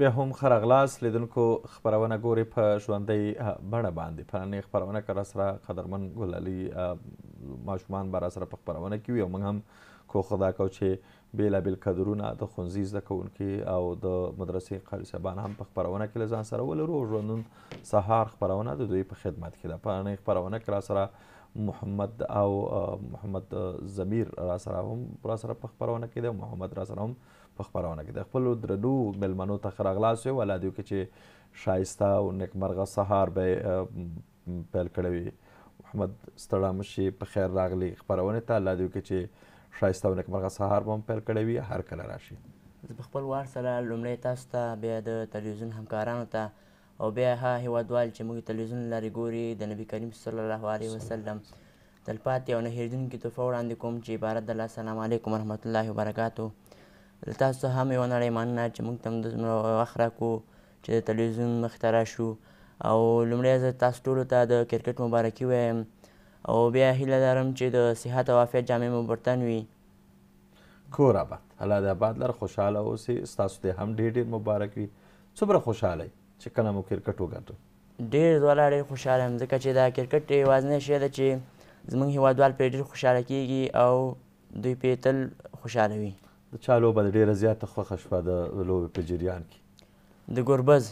بیا هم ښه راغلاست لیدونکو خپرونه ګورې په ژوندۍ بڼه باندې پرانۍ خپرونه که راسره قدرمن ګل علي ماشومان به راسره په خپرونه کې وي او موږ هم کوښښ دا کوو چې بیلابیل کدرونه د ښوونځي زده کوونکي او د مدرسې قاري صاحبان هم په خپرونه کې له ځان سره ولرو او ژوندون سهار خپرونه د دوی په خدمت کې ده پرانۍ خپرونه کې راسره محمد او محمد زمیر را سره هم را سره په خپرونه کې دی محمد را سره هم په خبرونه کې د خپلو درنو میلمنو ته ښه راغلاست یو ولادیو کې چې ښایسته او نیکمرغه سهار به پیل کړی وي محمد ستړه مشي په خیر راغلی خپرونې ته لادیو کې چې ښایسته او نیکمرغه سهار به هم پیل کړی وي هر کله راشي زه په خپل وار سره لومړی تاسو ته بیا د تلویزیون همکارانو ته او بیا هغه هیوادوال چې موږ تلویزیون لارې ګوري د نبي کریم صلی الله علیه وسلم تلپاتې او نه هیریدونکې تحفه وړاندې کوم چې عبارت د الله سلام علیکم ورحمت الله وبرکاتو له تاسو څخه هم یوه نړۍ مننه چې موږ ته هم دومره وخت راکړو چې د تلویزیون مخې ته راشو او لومړی زه تاسو ټولو ته د کرکټ مبارکي وایم او بیا هیله لرم چې د صحت او عافیت جامې مو برتن وي کور آباد الله د آباد لر خوشحاله اوسې ستاسو د هم ډېر ډېر مبارک وي څومره خوشحاله چې کله مو کرکټ وګټو ډېر والا ډېر خوشحاله یم ځکه چې دا کرکټ یوازینی شی ده چې زموږ هیوادوال پرې ډېر خوشحاله کیږي او دوی پرې تل خوشحاله وي د چا لوبه ډېره زیاته خوښه شوه د لوبې په جریان کې د ګربز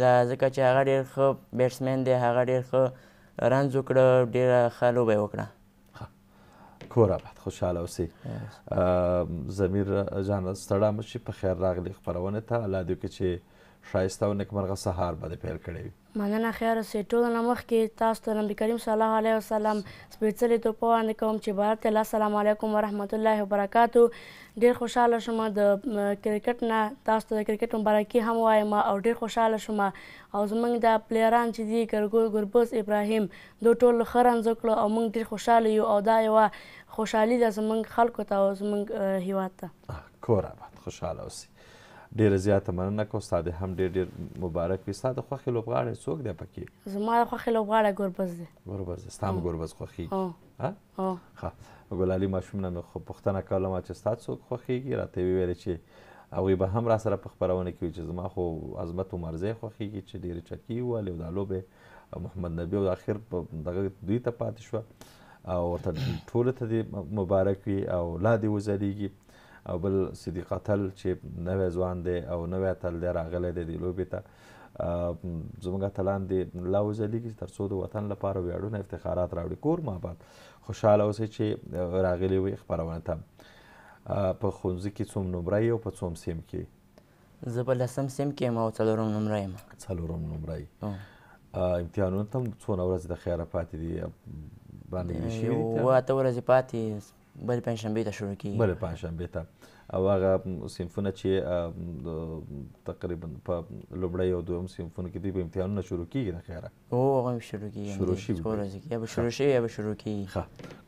دا ځکه چې هغه ډېر ښه بیټسمین دی هغه ډېر ښه رنز وکړه ډېره ښه لوبه یې وکړه کور آباد خوشحاله اوسئ زمیر جان ستړه مشي په خیر راغلی خپرونې ته الله دې وکړي چې ښایسته او نیکمرغه سهار به دې پیل کړی وي مننه خیر اوسې ټولنه مخکې تاسو ته نبي کریم صلی الله علیه وسلم سپېڅلې توپه وړاندې کوم چې عبارت دی السلام علیکم ورحمت الله وبرکاتو ډېر خوشحاله شوم د کرکټ نه تاسو ته د کرکټ مبارکي هم وایم او ډېر خوشحاله شوم او زمونږ د پلیران چې دي ګرګول ګربز ابراهیم دو ټول ښه رنځ کړو او موږ ډېر خوشحاله یو او دا یوه خوشحالي ده زمونږ خلکو ته او زمونږ هیواد ته کوره خوشحاله اوسئ ډیره زیاته مننه کوم ستا د هم ډیر ډیر مبارک وي ستا د خوښې لوبغاړی څوک دی پکې زما د خوښې لوبغاړی ګوربز دی ګوربز دی ستا هم ګوربز خوښېږي ښه ګل علي ماشوم نه مې خو پوښتنه کوله چې ستا څوک خوښېږي راته یې ویلې چې هغوی به هم را سره په خپرونه کې چې زما خو عظمت عمرزی خوښېږي چې ډېرې چکې ووهلې او دا لوبې محمد نبي او اخر په دغه دوی ته پاتې شوه او ورته ټولو ته دې مبارک وي او لا دې وځلیږي او بل صدیق اتل چې نوی ځوان دی او نوی اتل دی راغلی دی د لوبې ته زموږ اتلان دی لا وځلیږي تر څو د وطن لپاره ویاړونه افتخارات راوړي کور ماباد خوشحاله اوسئ چې راغلي وي خپرونه ته په ښوونځي کې څوم نمره او په څوم سیم کې زه په لسم سیم کې یم او څلورم نمره یم څلورم نمره امتحانونه ته هم څونه ورځې د خیره پاتې دي باندې شوي دي یوه اته ورځې پاتې بل پنځشنبه ته شروع کیږي بل پنځشنبه ته او هغه سیمفونه چې تقریبا په لومړی او دویم سیمفون کې دی په امتحانونه شروع کیږي د خیره او هغه شروع کیږي شروع شي یا به شروع شي یا به شروع کیږي ښه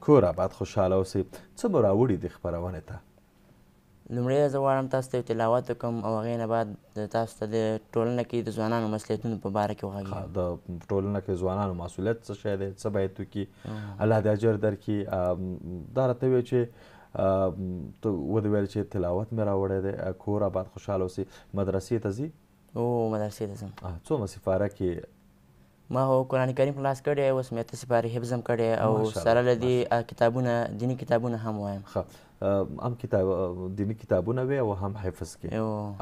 کور آباد خوشاله اوسئ څه به راوړي د خبرونه ته لومړی زه غواړم تاسو ته یو تلاوت وکړم او هغې نه بعد تاسو ته د ټولنه کې د ځوانانو مسؤلیتونو په باره کې وغږېږم د ټولنه کې ځوانانو مسؤلیت څه شی دی څه باید وکړي الله دې اجر درکړي دا راته ویل چې ته وده ویل چې تلاوت مې راوړی دی کور آباد خوشحاله اوسي مدرسې ته ځي او مدرسې ته ځم څومره سفاره کې ما هو قرآن کریم خلاص کړی اوس مې اته سپارې حفظ هم کړی او سره له دې کتابونه دیني کتابونه هم وایم ښه هم کتاب دینی کتابونه وي او هم حفظ کې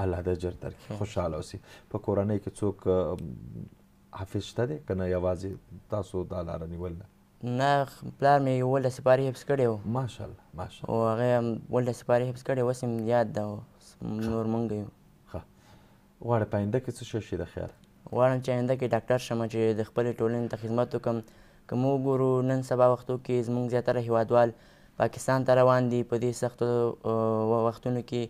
الله د اجر درکړي خوشحاله اوسي په کورنۍ کې څوک حافظ شته دی که نه یوازې تاسو دا لاره نیول نه پلار مې یولس پارې حفظ کړی و ماشاءالله ماشاءالله او هغه هم ولس پارې حفظ کړی اوس هم یاد ده نور مونږ یو غواړې په آینده کې څه شی شي د خیال غواړم چې آینده کې ډاکټر شم چې د خپلې ټولنې ته خدمت وکړم که موږ ګورو نن سبا وختو کې زموږ زیاتره هیوادوال پاکستان ته روان دي په دې سختو وختونو کې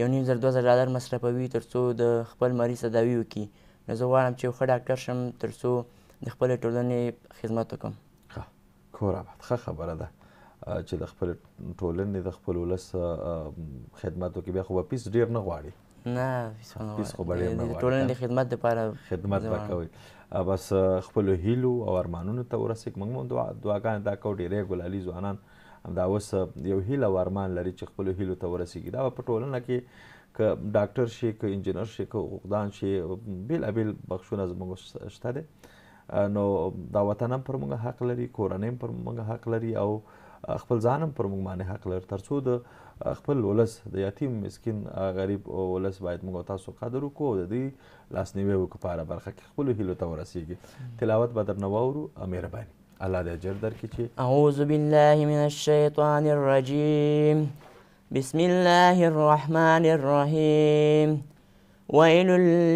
یو نیم زر دوه زر ډالر مصرفوي تر څو د خپل مریض تداوي وکړي نو زه غواړم چې یو ښه ډاکټر شم تر څو د خپلې ټولنې خدمت وکړم ښه کورابد ښه خبره ده چې د خپل ټولنې د خپل ولس خدمت وکړي بیا خو به پیس ډېر نه غواړي نه پیس خو به ډېر نه غواړي د ټولنې د خدمت دپاره خدمت به کوئ بس خپلو هیلو او ارمانونو ته ورسېږ موږ هم دعاګانې دا کوو ډېری ګلالي ځوانان دا اوس یو هیله او ارمان لري چې خپلو هیلو ته ورسیږي دا په ټولنه کې که ډاکټر شي که انجینر شي که حقوقدان شي بېلابېل بخشونه زموږ شته دی نو دا وطن هم پر موږ حق لري کورنۍ هم پر موږ حق لري او خپل ځان هم پر موږ باندې حق لري تر څو د خپل ولس د یتیم مسکین غریب ولس باید موږ تاسو قدر وکړو د دې لاسنیوی وکړو په هره برخه کې خپلو هیلو ته ورسیږي تلاوت به درنه واورو مهرباني الله دې جر در کې اعوذ بالله من الشیطان الرجیم بسم الله الرحمن الرحيم ويل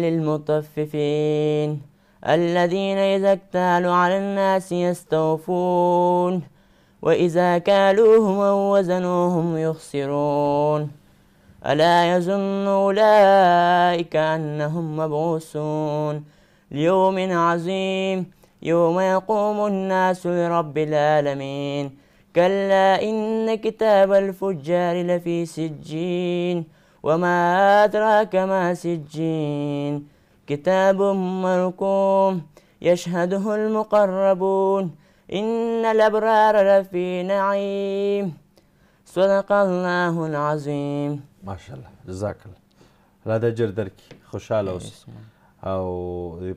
للمطففين الذين إذا اكتالوا على الناس يستوفون وإذا كالوهم أو وزنوهم يخسرون ألا يظن أولئك أنهم مبعوثون ليوم عظيم يوم يقوم الناس لرب العالمين كلا إن كتاب الفجار لفي سجين وما أدراك ما سجين كتاب مرقوم يشهده المقربون إن الأبرار لفي نعيم صدق الله العظيم ما شاء الله جزاك الله هذا جردرك خوشالة او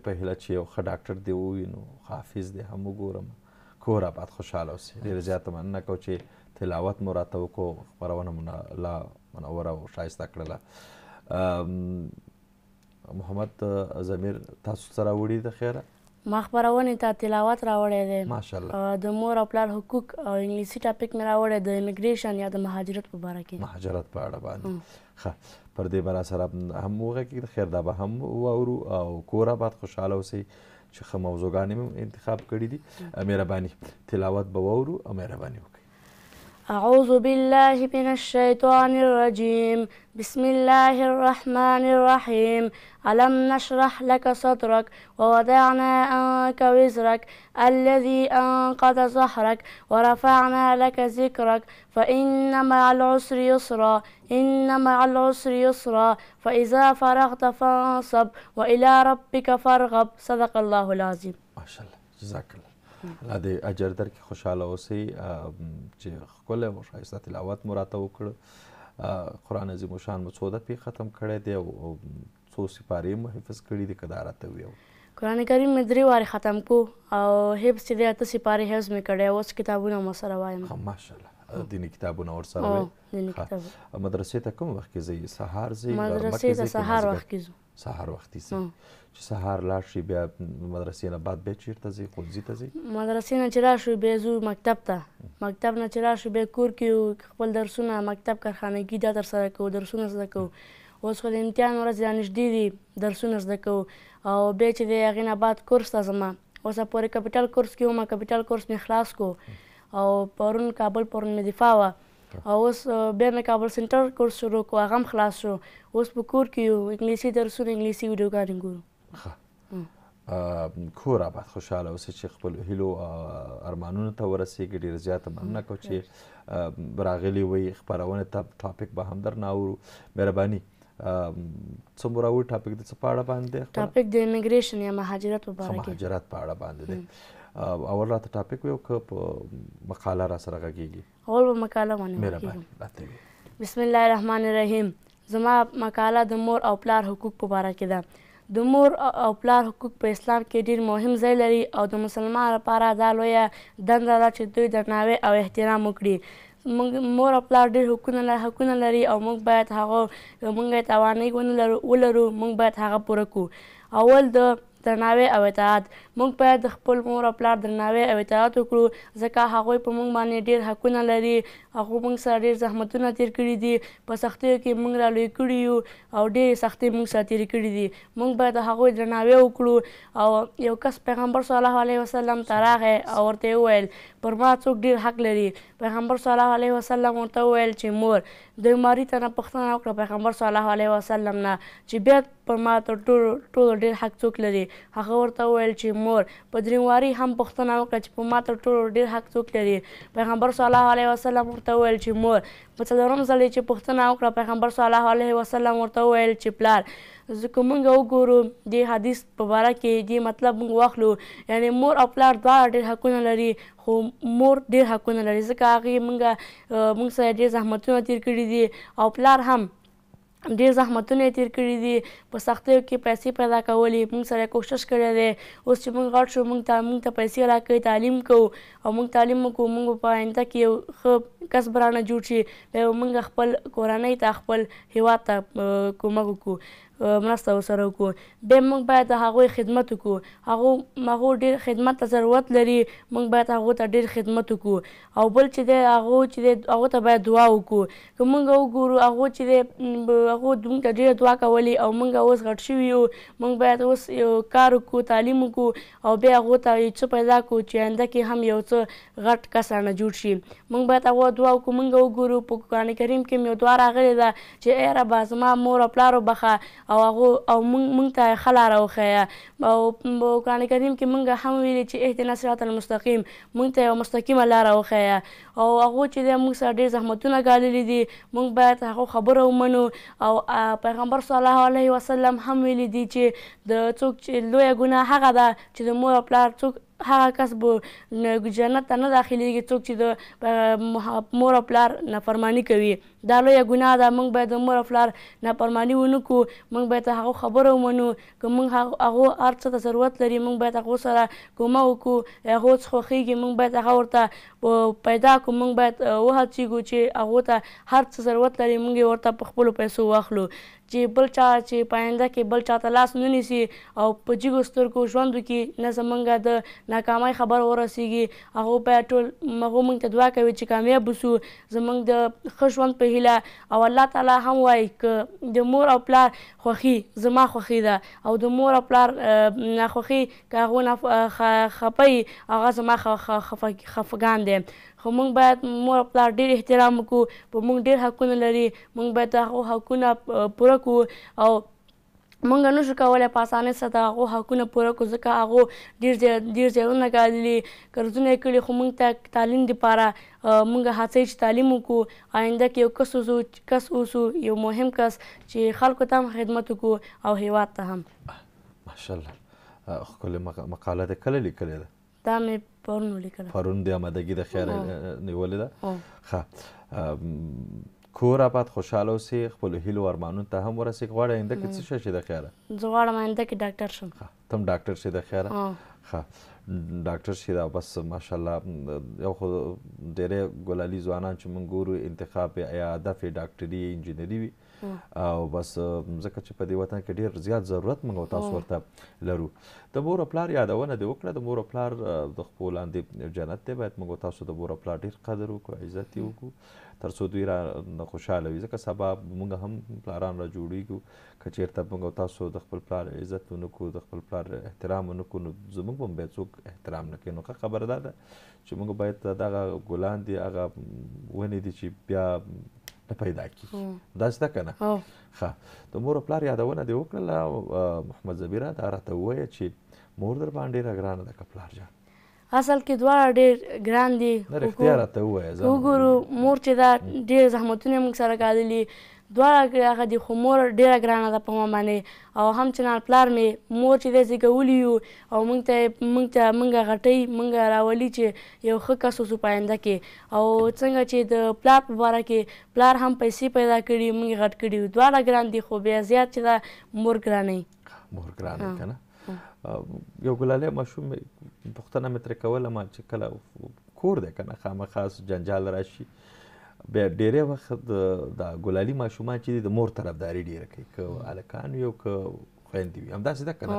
په هله چې یو ښه ډاکټر دی ووینو حافظ دی هم وګورم کور آباد خوشحاله اوسې ډېر زیات مننه کوم چې تلاوت مو راته وکړو خپرونه مو لا منوره او ښایسته کړله محمد زمیر تاسو سره وړي د خیره ما خبرونې ته تلاوت راوړی دی ماشاءالله د مور او پلار حقوق او انګلیسي ټاپک مې راوړی د امیګریشن یا د مهاجرت په باره کې مهاجرت په اړه باندې ښه پر دې به سره هم وغږ کې خیر دا به هم واورو او کوره بعد خوشحاله اوسئ چې ښه موضوعګانې مې انتخاب کړي دي مهرباني تلاوت به واورو او مهرباني وکړئ أعوذ بالله من الشيطان الرجيم بسم الله الرحمن الرحيم ألم نشرح لك صدرك ووضعنا أنك وزرك الذي أنقض ظهرك ورفعنا لك ذكرك فإن مع العسر يسرا إن مع العسر يسرا فإذا فرغت فانصب وإلى ربك فارغب صدق الله العظيم ما شاء الله جزاك الله الله دې اجر درکړي خوشاله اوسئ چې ښکلی او ښایسته تلاوت مو راته وکړه قرآن عظیم شان مو څو دفعې ختم کړی دی او څو سپارې مو حفظ کړي دي که دا راته ویو قرآن کریم مې درې وارې ختم کو او حفظ چې دی اته سپارې حفظ مې کړی اوس کتابونه مو سره وایم ماشاءالله دینی کتابونه ورسره وي مدرسې ته کوم وخت کې ځئ سهار ځئ مدرسې ته سهار وخت کې ځو سهار وختي ځئ چې سهار لاړ شي بیا مدرسې نه بعد بیا چیرته ځئ ښوونځي ته ځئ مدرسې نه چې راشو بیا ځو مکتب ته مکتب نه چې راشو بیا کور کې خپل درسونه مکتب کارخانه کې دا در سره کوو درسونه زده کوو اوس خو د امتحان ورځ را نږدې دي درسونه زده کوو او بیا چې د هغې نه بعد کورس ته ځم اوسه پورې کپیټل کورس کې وم کپیټل کورس مې خلاص کو او پرون کابل پرون مې دفاع وه او اوس بیا مې کابل سنټر کورس شروع کو هغه هم خلاص شو اوس په کور کې یو انګلیسي درسونه انګلیسي ویډیوګانې ګورو کور آباد خوشحاله اوسئ چې خپلو هیلو ارمانونو ته ورسیږي ډېره زیاته مننه کوم چې راغلي وی خپرونه ټاپک به هم درنه اورو مهرباني څومره و ټاپک د څه په اړه باندې ټاپک د امیګریشن یا مهاجرت په اړه کې مهاجرت په اړه باندې دی اول راته ټاپک ویو که په مقاله را سره غږیږي اول به مقاله باندې بسم الله الرحمن الرحیم زما مقاله د مور او پلار حقوق په باره کې ده د مور او پلار حقوق په اسلام کې ډیر مهم ځای لري او د مسلمان لپاره دا لویه دنده ده چې دوی درناوی او احترام وکړي موږ مور او پلار ډېر حقونه لري حقونه لري او موږ باید هغه موږ توانایي ولرو موږ باید هغه پوره کړو اول د درناوی او اطاعت موږ باید د خپل مور او پلار درناوی او اطاعت وکړو ځکه هغوی په موږ باندې ډیر حقونه لري هغوی موږ سره ډیر زحمتونه تیر کړي دي په سختیو کې موږ را لوی کړي یو او ډېرې سختۍ موږ سره تیر کړي دي موږ باید د هغوی درناوی وکړو او یو کس پیغمبر صلی الله علیه وسلم ته راغی او ورته وویل پر ما څوک ډیر حق لري پیغمبر صلی الله علیه وسلم ورته وویل چې مور د ماری ته نه پښتنه وکړه پیغمبر صلی الله علیه وسلم نه چې بیا پر ما تر ټولو ټولو ډیر حق څوک لري هغه ورته وویل چې مور په درېمواري هم پښتنه وکړه چې په ما تر ټولو ډیر حق څوک لري پیغمبر صلی الله علیه وسلم ورته وویل چې مور په څلورم ځل چې پښتنه وکړه پیغمبر صلی الله علیه وسلم ورته وویل چې پلار ځکه موږ وګورو د حدیث په باره کې دې مطلب موږ واخلو یعنی مور او پلار دواړه ډېر حقونه لري خو مور ډېر حقونه لري ځکه هغې موږ موږ سره ډېر زحمتونه تیر کړي دي او پلار هم ډېر زحمتونه تیر کړي دي په سختیو کې پیسې پیدا کولې موږ سره کوشش کړی دی اوس چې موږ غټ شو موږ ته موږ ته پیسې راکړي تعلیم کوو او موږ تعلیم وکړو موږ په آینده کې یو ښه کسب رانه جوړ شي بیا موږ خپل کورنۍ ته خپل هیواد ته کومک وکړو مرسته ورسره وکړو بیا موږ باید د هغوی خدمت وکړو هغو هغو ډېر خدمت ته ضرورت لري موږ باید هغو ته ډېر خدمت وکړو او بل چې دی هغو چې دی هغو ته باید دعا وکړو که موږ وګورو هغو چې دی هغو موږ ته ډېره دعا کولې او موږ اوس غټ شوي یو موږ باید اوس یو کار وکړو تعلیم وکړو او بیا هغو ته یو څه پیدا کړو چې آینده کې هم یو څه غټ کس رانه جوړ شي موږ باید هغو دعا وکړو موږ وګورو په قرآن کریم کې مې دعا راغلې ده چې ای ربه زما مور او پلار وبخه او هغه او مونږ ته خلاره او خیا او په قران کریم کې مونږ هم ویلي چې اهدنا صراط المستقیم مونږ ته یو مستقیمه لار او خیا او هغه چې مونږ سره ډیر زحمتونه ګاللې دي مونږ باید هغه خبره ومنو او پیغمبر صلی الله علیه وسلم هم ویلي دي چې د څوک چې لوی ګناه هغه ده چې د مور او پلار څوک هغه کس به جنت ته نه داخلیږي څوک چې د مور او پلار نافرمانی کوي دا لویه ګناه ده موږ باید د مور او پلار نافرمانی ونه کړو موږ باید هغه خبره ومنو که موږ هغه هر څه ته ضرورت لري موږ باید هغو سره کومه وکړو هغو څه خوښیږي موږ باید هغه ورته پیدا کړو موږ باید وهڅېږو چې هغو ته هر څه ضرورت لري موږ یې ورته په خپلو پیسو واخلو چې بل چا چې په آینده کې بل چا ته لاس نه نیسي او په جګو سترګو ژوند وکړي نه زمونږ د ناکامۍ خبر ورسیږي هغه باید ټول هغه موږ ته دعا کوي چې کامیاب اوسو زمونږ د ښه ژوند په هیله او الله تعالی هم وایي که د مور او پلار خوښي زما خوښي ده او د مور او پلار ناخوښي که هغه خپي هغه زما خفګان دی خو موږ باید مور او پلار ډیر احترام وکړو په موږ ډیر حقونه لري موږ باید هغه حقونه پوره کړو او مونږ نشو کولای په اسانۍ سره د هغو حقونه پوره کړو ځکه هغو ډېر ډېر ځایونه ګاللي قرضونه یې کړي خو مونږ ته تعلیم دپاره مونږ هڅوي چې تعلیم وکړو آینده کې یو کس اوسو کس اوسو یو مهم کس چې خلکو ته هم خدمت وکړو او هیواد ته هم ماشاءالله ښکلې مقاله ده کله لیکلې ده دا مې پرون ولیکله پرون د آمادګي د خیر نیولې ده ښه کور آباد خوشحاله اوسې خپلو هیلو ارمانونو ته هم ورسېږ غواړې آینده کې څه شی شي د خیره زه غواړم آینده کې ډاکټر شم ته هم ډاکټر شې د خیره ښه ډاکټر شي دا بس ماشاءالله یو خو ډېرې ګلالي ځوانان چې موږ ګورو انتخاب یې یا هدف یې ډاکټري انجینري وي او بس ځکه چې په دې وطن کې ډیر زیات ضرورت موږ تاسو ورته لرو د مور پلار یادونه دی وکړه د مور پلار د خپل لاندې جنت دی باید موږ تاسو د مور پلار ډیر قدر وکړو عزت یې وکړو تر څو دوی را خوشاله وي ځکه سبا موږ هم پلاران را جوړیږو که چیرته موږ تاسو د خپل پلار عزت ونکړو د خپل پلار احترام ونکړو نو زموږ هم به څوک احترام نه کوي نو خبره ده چې موږ باید دغه ګلان دي هغه ونې دي چې بیا نه پیدا کیږي داسې ده که نه ښه د مور او پلار یادونه دې وکړله محمد زبیره دا راته ووایه چې مور در باندې ډېره ګرانه ده که پلار جان اصل کې دواړه ډېر ګران دي نه رښتیا راته ووایه وګورو مور چې دا ډېر زحمتونه یې موږ سره کاږلي دواړه هغه دي خو مور ډیره ګرانه ده په ما باندې او هم چنان پلار مې مور چې دی زیږولی یو او موږ ته موږ ته موږ غټۍ موږ راولي چې یو ښه کس اوسو په آینده کې او څنګه چې د پلار په باره کې پلار هم پیسې پیدا کړي موږ غټ کړي دواړه ګران دي خو بیا زیات چې ده مور ګرانه مور ګرانه که نه یو ګلالی ماشوم پوښتنه مې ترې کوله ما چې کله کور دی که نه خامخا جنجال راشي بیا ډیری وخت د ګلالي ماشومان چې د مور طرفداري ډیره کوي که هلکان وي او که خویندې وي همداسې ده که نه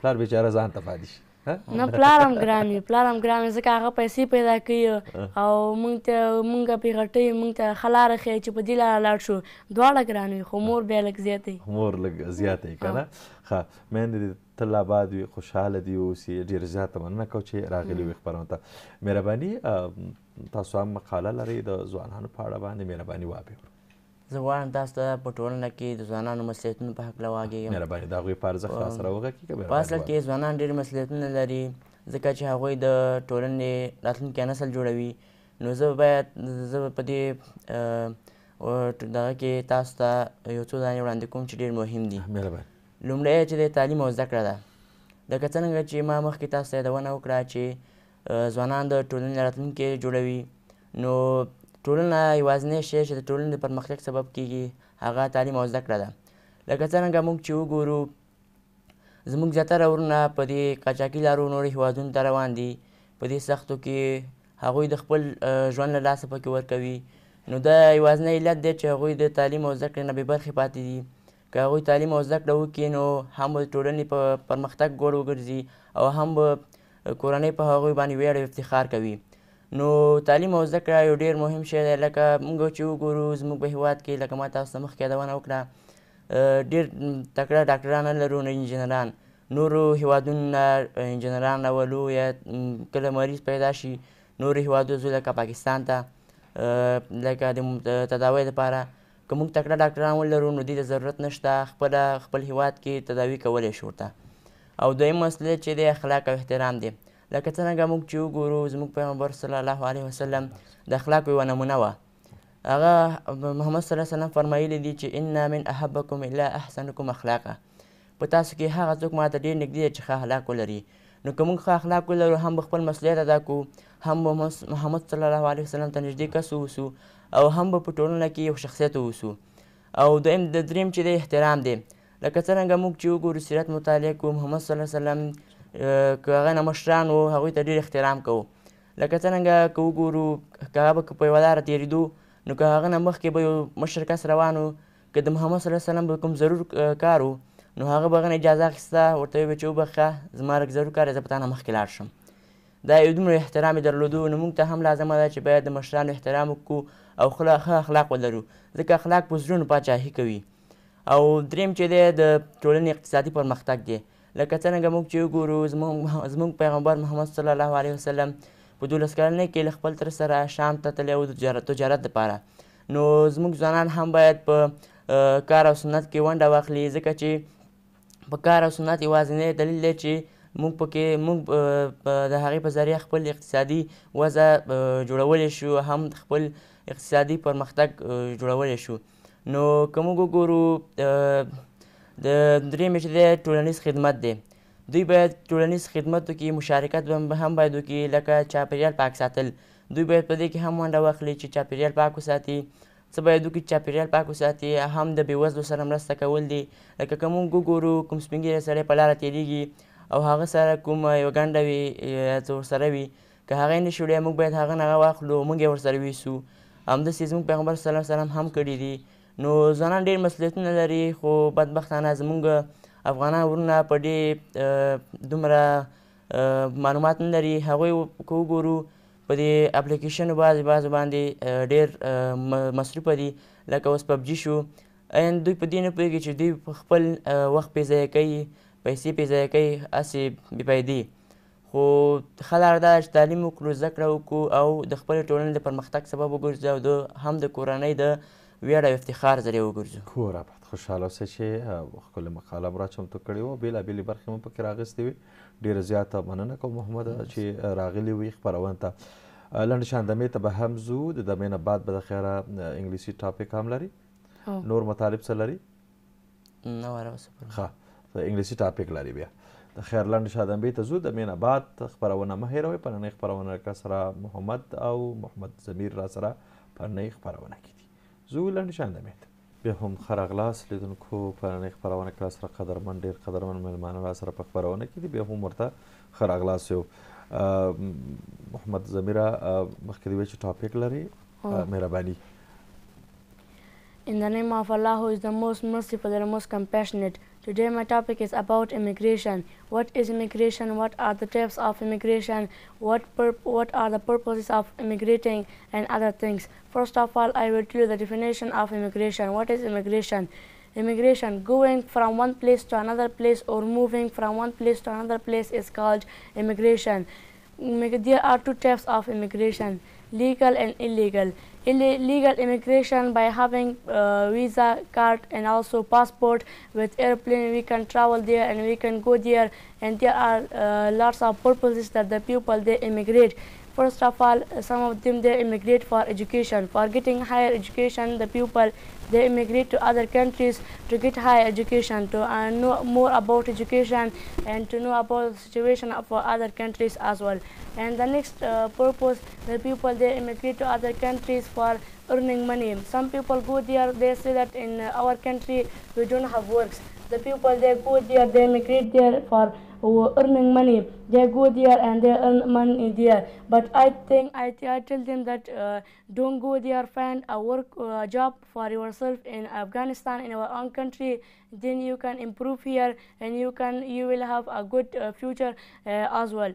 پلار بېچاره ځان ته پاتې شي نه پلارم ګران وي پلارم ګران وي ځکه هغه پیسې پیدا کوي او موږ ته موږ پې غټوي موږ ته ښه لاره ښیي چې په دې لاره لاړ شو دواړه ګران وي خو مور بیا لږ زیات وي مور لږ زیات وي که نه ښه میندې دې تل آباد وي خوشحاله دي اوسي ډېر زیاته مننه کوم چې راغلي وي خپرونې ته مهرباني تاسو هم مقاله لرئ د ځوانانو په اړه باندې مهرباني وابې زه غواړم تاسو ته په ټولنه کې د ځوانانو مسؤلیتونو په هکله واږېږم مهرباني د هغوی په ارزښت را سره وغږېږه په اصل کې ځوانان ډېر مسؤلیتونه لري ځکه چې هغوی د ټولنې راتلونکی نسل جوړوي نو زه باید زه په دې دغه کې تاسو ته یو څو دانې وړاندې کوم چې ډېر مهم دي لومړی چې د تعلیم او زده کړه ده لکه څرنګه چې ما مخکې تاسو ته یادونه وکړه چې ځوانان د ټولنې راتلونکی جوړوي نو ټولنه یوازینی شی چې د ټولنې د پرمختګ سبب کیږي هغه تعلیم او زده کړه ده لکه څرنګه موږ چې وګورو زموږ زیاتره ورونه په دې قاچاقي لارو نورو هیوادونو ته روان دي په دې سختو کې هغوی د خپل ژوند له لاسه پکې ورکوي نو دا یوازینی علت دی چې هغوی د تعلیم او زده کړې نه بې برخې پاتې دي که هغوی تعلیم او زده کړه وکړي نو هم به د ټولنې په پرمختګ ګوړ وګرځي او هم به کورنۍ په هغوی باندې ویاړ او افتخار کوي نو تعلیم او زده کړه یو ډیر مهم شی دی لکه موږ چې وګورو زموږ په هیواد کې لکه ما تاسو ته مخکې یادونه وکړه ډیر تکړه ډاکټران نه لرو نه انجینران نورو هیوادونو نه انجینران راولو یا کله مریض پیدا شي نورو هیوادو ځو لکه پاکستان ته لکه د تداوۍ دپاره که موږ تکړه ډاکټران ولرو نو دې ته ضرورت نشته خپله خپل هیواد کې تداوي کولی شو ورته او دویم مسله چې دی اخلاق او احترام دی لکه څرنګه موږ چې وګورو زموږ پیغمبر صلی الله علیه وسلم د اخلاقو یوه نمونه وه هغه محمد صلی الله علیه وسلم فرمایلی دي چې انا من احبکم الا احسنکم اخلاقا په تاسو کې هغه څوک ماته ډېر نږدې دی چې ښه اخلاق ولري نو که موږ ښه اخلاق ولرو هم به خپل مسؤلیت ادا کړو هم به محمد صلی الله علیه وسلم ته نږدې کس واوسو او هم به په ټولنه کې یو شخصیت واوسو او دویم د دریم چې دی احترام دی لکه څرنګه موږ چې وګورو سیرت مطالعه کړو محمد صلی الله علیه وسلم که هغه نه مشران وو هغوی ته ډېر احترام کوو لکه څرنګه که وګورو که هغه به که په یوه لاره تېرېدو نو که هغه نه مخکې به یو مشر کس روان و که د محمد صلی الله وسلم به کوم ضرور کار و نو هغه به هغه اجازه اخیسته ورته یې ویل چې وبخښه زما لږ ضرور کار دی زه په تا نه مخکې لاړ شم دا یو دومره احترام یې درلودو نو موږ ته هم لازمه ده چې باید د مشرانو احترام وکړو او خله ښه اخلاق ولرو ځکه اخلاق په زړونو پاچاهي کوي او دریم چې دی د ټولنې اقتصادي پرمختګ دی لکه څرنګه موږ چې وګورو زموږ پیغمبر محمد صلی الله علیه وسلم په دولس کلنۍ کې له خپل تره سره شام ته تللی و د تجارت دپاره نو زموږ ځوانان هم باید په کار او سنت کې ونډه واخلي ځکه چې په کار او سنت یوازینی دلیل دی چې موږ پکې موږ د هغې په ذریعه خپل اقتصادي وضع جوړولی شو هم خپل اقتصادي پرمختګ جوړولی شو نو که موږ وګورو د دریم چې دی ټولنیز خدمت دی دوی باید ټولنیز خدمتو کې مشارکت هم باید وکړي لکه چاپیریال پاک ساتل دوی باید په دې کې هم ونډه واخلي چې چاپیریال پاک وساتي څه باید وکړي چاپیریال پاک وساتي هم د بېوزلو سره مرسته کول دي لکه که موږ وګورو کوم سپین ږیری سړی په لاره تېرېږي او هغه سره کوم یوه ګنډه وي څه ورسره وي که هغه یې نه شي وړی موږ باید هغه نه واخلو موږ یې ورسره ویسو همداسې زموږ پیغمبر صلی الله علیه وسلم هم کړي دي نو ځوانان ډېر مسولیتونه لري خو بدبختانه زمونږ افغانان ورونه په ډېر دومره معلومات نه لري هغوی که وګورو په دې اپلیکیشنو بعضې بعضو باندې ډېر مصروفه دي لکه اوس پبجي شو ان دوی په دې نه پوهېږي چې دوی په خپل وخت پې ضایع کوي پیسې پې ضایع کوي هسې بېفایدې خو ښه لار دا چې تعلیم وکړو زده کړه وکړو او د خپلې ټولنې د پرمختګ سبب وګرځو او هم د کورنۍ د ویاړ او افتخار ذریعه وګرځو کور خوشاله اوسئ چې ښکلې مقاله مو راچمتو کړې وه بېلابېلې برخې مو پکې راغستې وې ډېره زیاته مننه کوم محمد چې راغلي وي خپرونې ته لنډ شاندمې ته به هم ځو د دمې نه بعد به د خیره انګلیسي ټاپک هم لري نور مطالب څه لري نه وره ښه انګلیسي ټاپک لري بیا د خیرلند شادنبې ته ځو د مینه بعد خپرونه مه هیروئ په نننۍ خپرونه کې سره محمد او محمد زمیر را سره په نننۍ خپرونه کې زوی لنډ شان مې بیا هم خرغلاس لیدونکو په نړۍ خبرونه کړه سره قدرمن ډیر قدرمن ملمانه را سره په خبرونه کې دي بیا هم ورته خرغلاس یو محمد زمیرا مخکې دی چې ټاپک لري مهرباني In the name of Allah who is the most merciful and most compassionate Today my topic is about immigration. What is immigration? What are the types of immigration? What what are the purposes of immigrating and other things? First of all, I will tell you the definition of immigration. What is immigration? Immigration, going from one place to another place or moving from one place to another place is called immigration. There are two types of immigration legal and illegal. Illegal immigration by having uh, visa card and also passport with airplane we can travel there and we can go there and there are uh, lots of purposes that the people they immigrate First of all, some of them they immigrate for education. For getting higher education, the people they immigrate to other countries to get higher education, to uh, know more about education and to know about the situation for other countries as well. And the next uh, purpose, the people they immigrate to other countries for earning money. Some people go there, they say that in our country we don't have works. The people they go there, they immigrate there for who are earning money. They go there and they earn money there. But I think I, I tell them that uh, don't go there, find a work uh, job for yourself in Afghanistan, in our own country. Then you can improve here and you can you will have a good uh, future uh, as well.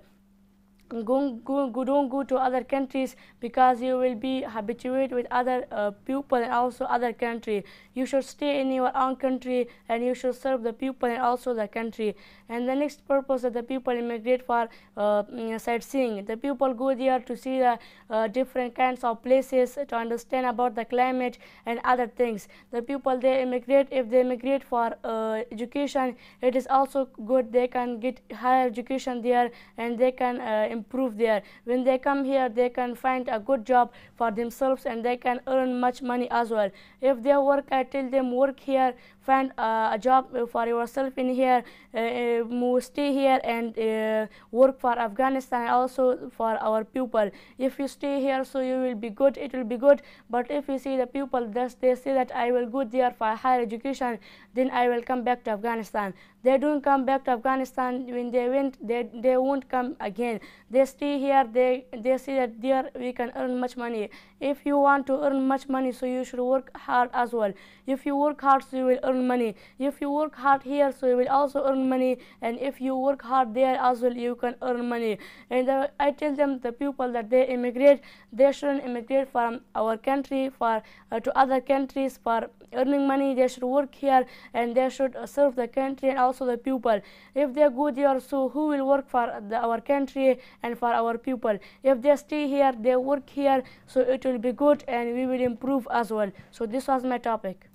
Don't go, go, don't go to other countries because you will be habituated with other uh, people and also other country. You should stay in your own country and you should serve the people and also the country. And the next purpose that the people immigrate for uh, mm, sightseeing. The people go there to see the uh, different kinds of places, to understand about the climate and other things. The people they immigrate, if they immigrate for uh, education, it is also good. They can get higher education there and they can uh, improve there. When they come here, they can find a good job for themselves and they can earn much money as well. If they work, I tell them work here find uh, a job for yourself in here uh, uh stay here and uh, work for Afghanistan also for our people if you stay here so you will be good it will be good but if you see the people thus they say that I will go there for higher education then I will come back to Afghanistan they don't come back to Afghanistan when they went they, they won't come again they stay here they they say that there we can earn much money if you want to earn much money so you should work hard as well if you work hard so you will earn earn money if you work hard here so you will also earn money and if you work hard there as well you can earn money and uh, i tell them the people that they immigrate they shouldn't immigrate from our country for uh, to other countries for earning money they should work here and they should uh, serve the country and also the people if they are good here, so who will work for the, our country and for our people if they stay here they work here so it will be good and we will improve as well so this was my topic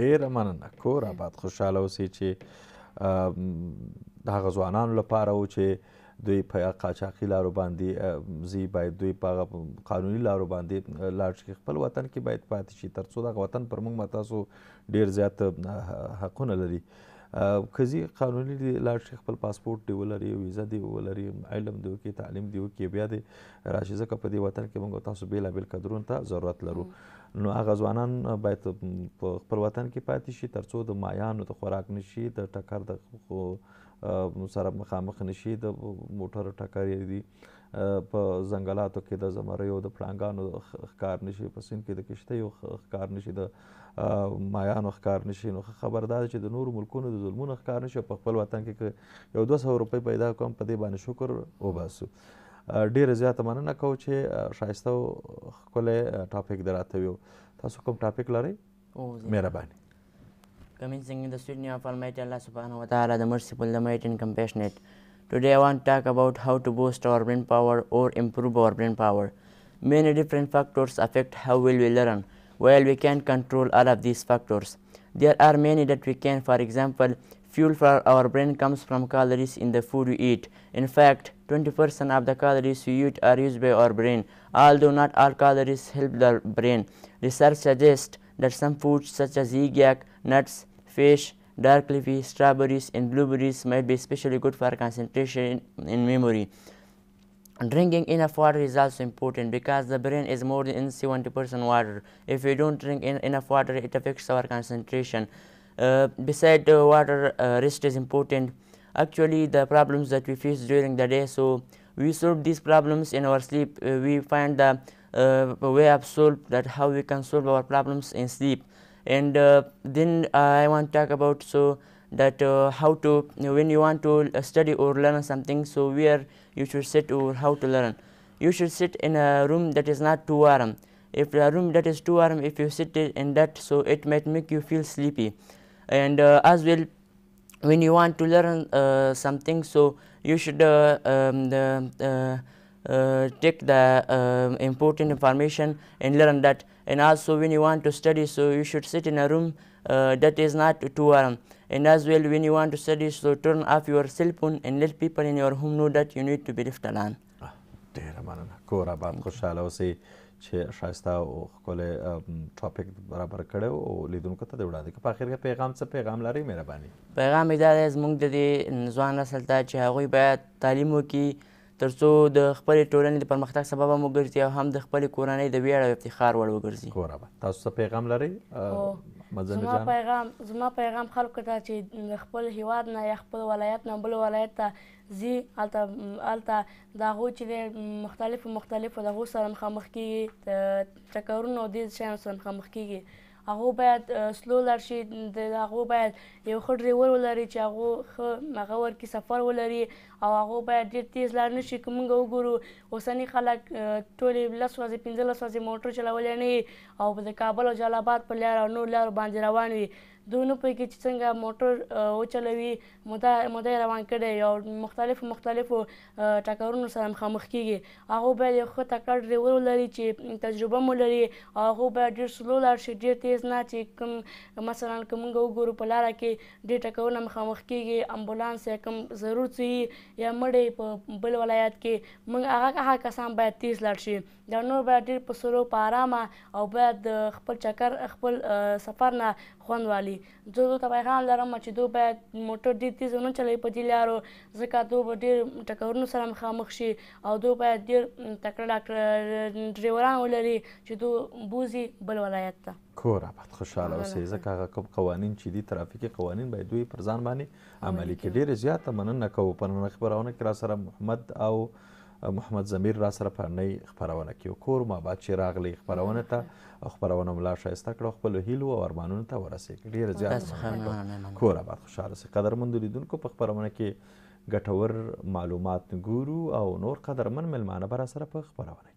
ډیره مننه کور آباد خوشحاله اوسئ چې د هغه ځوانانو لپاره و چې دوی په قاچاقي لارو باندې زی باید دوی په قانوني لارو باندې لاړ شي خپل وطن کې باید پاتې شي ترڅو دغه وطن پر موږ تاسو ډیر زیات حقونه لري کزی قانوني لاړ شي خپل پاسپورت دی ولري ویزه دی ولري علم دی وکي تعلیم دی وکي بیا دی راشي ځکه په دې وطن کې موږ تاسو بیلابیل کدرون ته ضرورت لرو mm. نو هغه ځوانان باید په خپل وطن کې پاتې شي ترڅو د مایانو د خوراک نشي د ټکر د سره مخامخ نشي د موټر ټکر دی په زنګلاتو کې د زمریو د پړانګانو ښکار نشي په سیند کې د کشتیو ښکار نشي د مایانو ښکار نشي نو خبر دا چې د نورو ملکونو د ظلمونو ښکار نشي په خپل وطن کې یو دوه سوه روپۍ پیدا کوم په دې باندې شکر وباسو ډیره زیاته مننه کوم چې شایسته او ښکلی ټاپیک در راته ویو تاسو کوم ټاپیک لرئ مهرباني Commencing in the student of Almighty Allah subhanahu wa ta'ala, the merciful, the mighty and compassionate. Today I want to talk about how to boost our brain power or improve our brain power. Many different factors affect how well we learn. While we can control all of these factors, there are many that we can, for example, Fuel for our brain comes from calories in the food we eat. In fact, 20% of the calories we eat are used by our brain, although not all calories help the brain. Research suggests that some foods such as egg, nuts, fish, dark leafy strawberries and blueberries might be especially good for concentration and memory. Drinking enough water is also important because the brain is more than 70% water. If we don't drink enough water, it affects our concentration. Uh, beside uh, water uh, rest is important actually the problems that we face during the day so we solve these problems in our sleep we find the way of solve that how we can solve our problems in sleep and then I want to talk about so that uh, how to when you want to study or learn something so where you should sit or how to learn you should sit in a room that is not too warm if a room that is too warm if you sit in that so it might make you feel sleepy and uh, as well when you want to learn uh, something so you should uh, um, the, uh, take the uh, important information and learn that and also when you want to study so you should sit in a room uh, that is not too warm and as well when you want to study so turn off your cell phone and let people in your home know that you need to be left alone. ډېره مننه کور آباد چې شایسته او ښکلی ټاپک برابر کړی او لیدونکو ته د وړاندې که په اخر کې پیغام څه پیغام لرئ مهرباني پیغام یې دا دی زموږ د دې ځوان نسل ته چې هغوی باید تعلیم وکړي تر څو د خپلې ټولنې د پرمختګ سبب هم وګرځي او هم د خپلې کورنۍ د ویاړ او افتخار وړ وګرځي کورابه تاسو څه پیغام لرئ زما پیغام زما پیغام خلکو ته چې د خپل هیواد نه یا خپل ولایت نه بل ولایت ته ځي هلته هلته د هغوی چې دی مختلفو مختلفو د هغو سره مخامخ کیږي ټکرونو او دې شیانو سره مخامخ کیږي هغه باید سلو لار شي د هغه باید یو ښه ډریور ولري چې هغه ښه هغه ورکې سفر ولري او هغه باید ډېر تیز لار نه شي که موږ وګورو اوسني خلک ټولې لس ورځې پنځلس ورځې موټر چلولی نه وي او د کابل او جلال آباد په لار او نور لارو باندې روان وي دونو په کې چې څنګه موټر او چلوي مدا مدا روان کړي او مختلف مختلفو ټکرونو سره مخامخ کیږي هغه به یو ښه ټکر ډریور ولري چې تجربه مو لري هغه به ډیر سلو لار شي ډیر تیز نه چې کوم مثلا کوم ګورو په لار کې ډیر ټکرونه مخامخ کیږي امبولانس یې کوم ضرورت وي یا مړې په بل ولایت کې موږ هغه هغه کسان باید تیز لاړ شي دا نور باید ډیر په سلو په آرامه او باید خپل چکر خپل سفر نه خوند والي دي زه دوی ته پیغام لرم چې دوی باید موټر ډېر تیز ونه چلوي په دې لارو ځکه دوی به ډېر ټکرونو سره مخامخ شي او دوی باید ډېر تکړه ډاکټر ډریوران ولري چې دوی بوزي بل ولایت ته کور آباد خوشاله اوسئ ځکه هغه کوم قوانین چې دي ترافیکي قوانین باید دوی پر ځان باندې عملي کړي ډېرې زیاته مننه کوو په نن خبرونه کې را سره محمد او محمد زمیر را سره په نۍ خپرونه کې کور ما بعد چې راغلی خپرونه ته خپرونه ملا شایسته کړه خپلو هیلو او ارمانونو ته ورسېږي ډېره زیاته کور آباد خوشحاله سي قدرمندو لیدونکو په خپرونه کې ګټور معلومات ګورو او نور قدرمن میلمانه به راسره په خپرونه